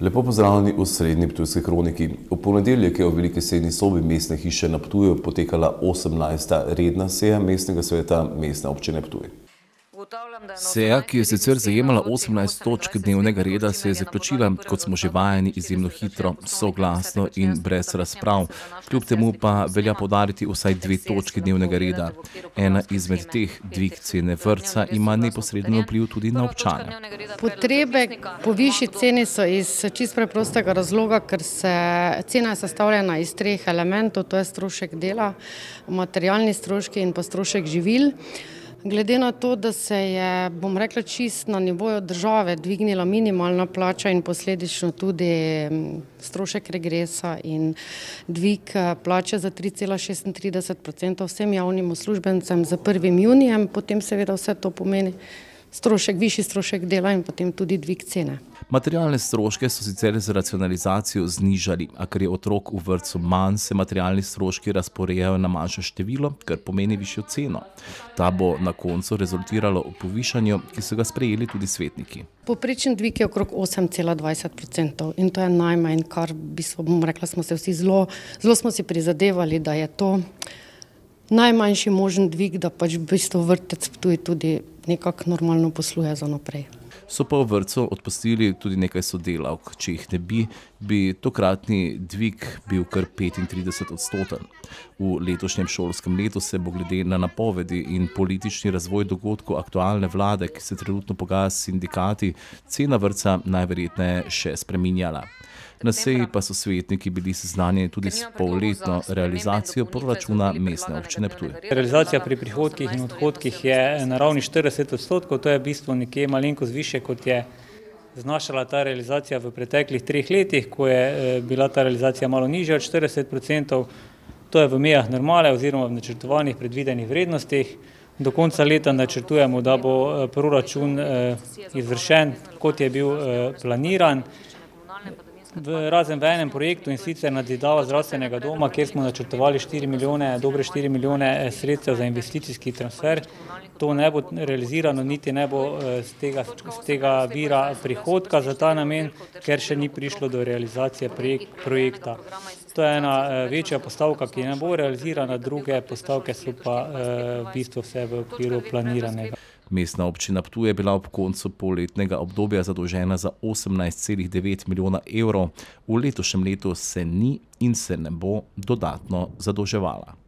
Lepo pozdravljeni v srednji Ptujski kroniki. V ponedeljek je v Veliki srednji sobi mestne hiše na Ptuju potekala 18. redna seja mestnega sveta mestne občine Ptuj. Seja, ki je sicer zajemala 18 točk dnevnega reda, se je zaključila, kot smo že vajeni, izjemno hitro, soglasno in brez razprav. Kljub temu pa velja podariti vsaj dve točki dnevnega reda. Ena izmed teh, dvig cene vrca, ima neposreden vpliv tudi na občane. Potrebe po višji ceni so iz čist preprostega razloga, ker se cena je sestavljena iz treh elementov, to je strošek dela, materialni stroški in pa strošek živil. Glede na to, da se je, bom rekla, čist na nivoju države dvignila minimalna plača in posledično tudi mm, strošek regresa in dvig eh, plače za 3,36% vsem javnim uslužbencem za 1. junijem, potem seveda vse to pomeni strošek, višji strošek dela in potem tudi dvig cene. Materialne stroške so sicer z racionalizacijo znižali, a ker je otrok v vrtu manj, se materialni stroški razporejajo na manjše število, kar pomeni višjo ceno. Ta bo na koncu rezultiralo v povišanju, ki so ga sprejeli tudi svetniki. Poprečen dvig je okrog 8,20% in to je najmanj, kar bi smo, rekla, smo se vsi zelo, zelo prizadevali, da je to najmanjši možen dvig, da pač v bistvu vrtec tuji tudi nekako normalno posluje za naprej. So pa v vrtu odpustili tudi nekaj sodelavk. Če jih ne bi, bi tokratni dvig bil kar 35 odstoten. V letošnjem šolskem letu se bo glede na napovedi in politični razvoj dogodkov aktualne vlade, ki se trenutno pogaja s sindikati, cena vrca najverjetneje še spreminjala. Na seji pa so svetniki bili seznanjeni tudi s polletno realizacijo proračuna mestne občine Ptuje. Realizacija pri prihodkih in odhodkih je na ravni 40 odstotkov, to je v bistvu nekje malinko zviše, kot je znašala ta realizacija v preteklih treh letih, ko je eh, bila ta realizacija malo nižja od 40 odstotkov. To je v mejah normale oziroma v načrtovanih predvidenih vrednostih. Do konca leta načrtujemo, da bo eh, proračun eh, izvršen, kot je bil planiran. V, razen v enem projektu in sicer nadzidava zdravstvenega doma, kjer smo načrtovali 4 milijone, dobre 4 milijone eh, sredstev za investicijski transfer, to ne bo realizirano, niti ne bo z eh, tega, z tega vira prihodka za ta namen, ker še ni prišlo do realizacije projekta. To je ena eh, večja postavka, ki ne bo realizirana, druge postavke so pa v bistvu vse v okviru planiranega. Mestna občina Ptu je bila ob koncu poletnega obdobja zadolžena za 18,9 milijona evrov, v letošnjem letu se ni in se ne bo dodatno zadolževala.